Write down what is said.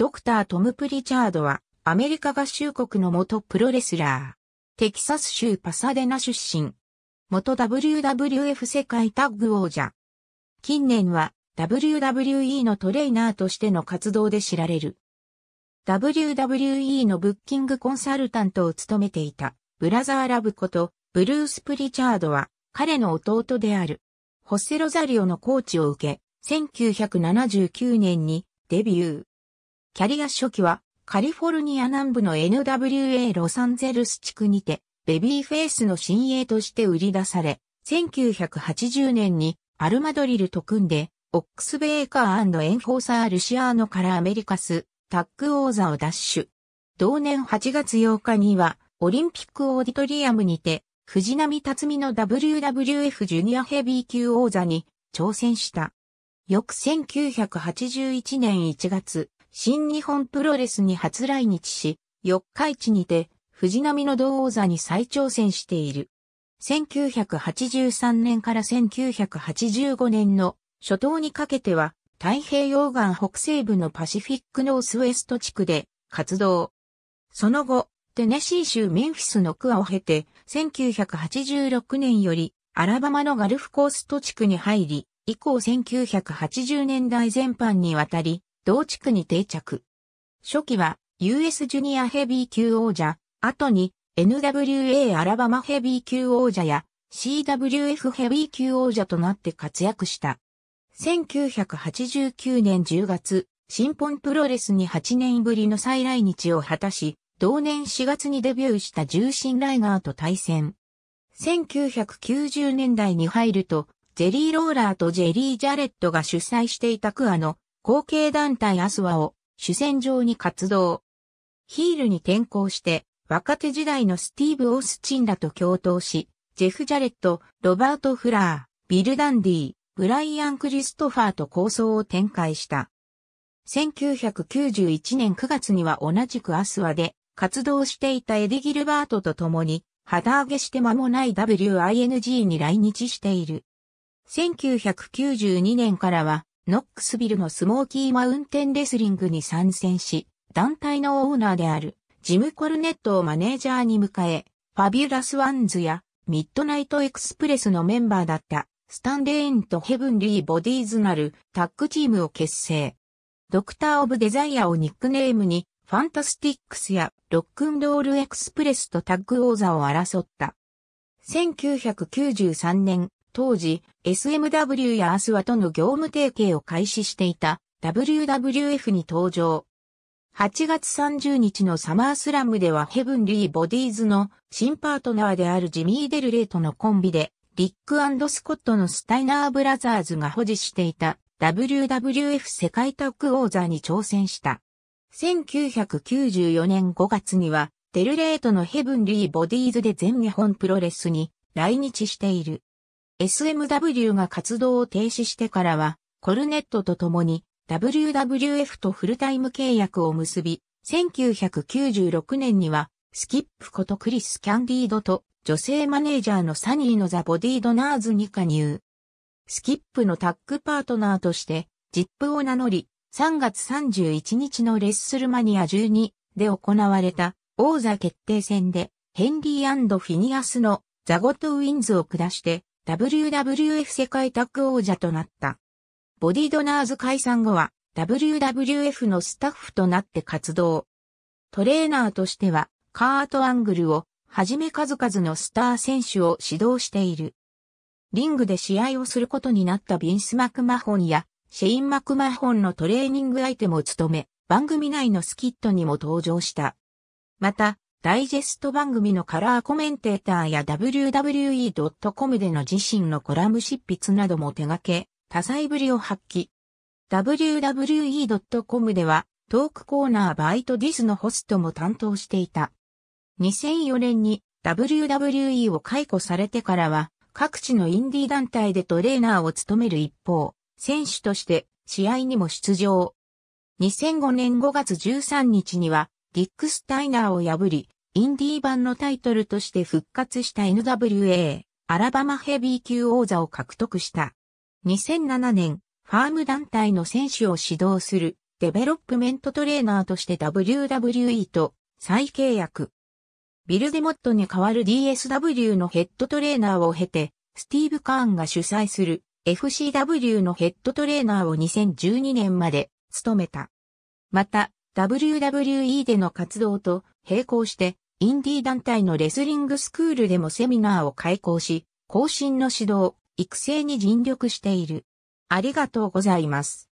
ドクター・トム・プリチャードは、アメリカ合衆国の元プロレスラー。テキサス州パサデナ出身。元 WWF 世界タッグ王者。近年は WWE のトレーナーとしての活動で知られる。WWE のブッキングコンサルタントを務めていた、ブラザー・ラブこと、ブルース・プリチャードは、彼の弟である、ホッセ・ロザリオのコーチを受け、1979年にデビュー。キャリア初期は、カリフォルニア南部の NWA ロサンゼルス地区にて、ベビーフェイスの新鋭として売り出され、1980年にアルマドリルと組んで、オックスベーカーエンフォーサー・ルシアーノからアメリカス、タッグ王座を奪取。同年8月8日には、オリンピックオーディトリアムにて、藤波辰美の WWF ジュニアヘビー級王座に挑戦した。翌1981年1月、新日本プロレスに初来日し、四日市にて、藤波の道王座に再挑戦している。1983年から1985年の初頭にかけては、太平洋岸北西部のパシフィックノースウェスト地区で活動。その後、テネシー州メンフィスのクアを経て、1986年よりアラバマのガルフコースト地区に入り、以降1980年代全般にわたり、同地区に定着。初期は US ジュニアヘビー級王者、後に NWA アラバマヘビー級王者や CWF ヘビー級王者となって活躍した。1989年10月、新本プロレスに8年ぶりの再来日を果たし、同年4月にデビューした重心ライガーと対戦。1990年代に入ると、ジェリー・ローラーとジェリー・ジャレットが主催していたクアの後継団体アスワを主戦場に活動。ヒールに転向して、若手時代のスティーブ・オースチンらと共闘し、ジェフ・ジャレット、ロバート・フラー、ビル・ダンディ、ブライアン・クリストファーと構想を展開した。1991年9月には同じくアスワで活動していたエディ・ギルバートと共に旗揚げして間もない WING に来日している。1992年からはノックスビルのスモーキーマウンテンレスリングに参戦し、団体のオーナーであるジム・コルネットをマネージャーに迎え、ファビュラス・ワンズやミッドナイト・エクスプレスのメンバーだったスタンレーンとヘブンリー・ボディーズなるタッグチームを結成。ドクター・オブ・デザイアをニックネームにファンタスティックスやロックンロールエクスプレスとタッグ王座を争った。1993年、当時、SMW やアスワとの業務提携を開始していた WWF に登場。8月30日のサマースラムではヘブンリー・ボディーズの新パートナーであるジミー・デル・レイとのコンビで、リックスコットのスタイナー・ブラザーズが保持していた WWF 世界タッグ王座に挑戦した。1994年5月には、デル・レイとのヘブンリー・ボディーズで全日本プロレスに来日している。SMW が活動を停止してからは、コルネットと共に WWF とフルタイム契約を結び、1996年には、スキップことクリス・キャンディードと女性マネージャーのサニーのザ・ボディ・ドナーズに加入。スキップのタッグパートナーとして、ジップを名乗り、3月31日のレッスルマニア12で行われた王座決定戦でヘンリーフィニアスのザゴットウィンズを下して WWF 世界タッグ王者となった。ボディドナーズ解散後は WWF のスタッフとなって活動。トレーナーとしてはカート・アングルをはじめ数々のスター選手を指導している。リングで試合をすることになったビンス・マクマホンやシェイン・マクマホンのトレーニングアイテムを務め、番組内のスキットにも登場した。また、ダイジェスト番組のカラーコメンテーターや wwe.com での自身のコラム執筆なども手掛け、多彩ぶりを発揮。wwe.com ではトークコーナーバイトディスのホストも担当していた。2004年に WWE を解雇されてからは各地のインディ団体でトレーナーを務める一方、選手として試合にも出場。2005年5月13日にはディック・スタイナーを破り、インディー版のタイトルとして復活した NWA、アラバマヘビー級王座を獲得した。2007年、ファーム団体の選手を指導するデベロップメントトレーナーとして WWE と再契約。ビルデモットに代わる DSW のヘッドトレーナーを経て、スティーブ・カーンが主催する FCW のヘッドトレーナーを2012年まで務めた。また、WWE での活動と並行して、インディー団体のレスリングスクールでもセミナーを開講し、更新の指導、育成に尽力している。ありがとうございます。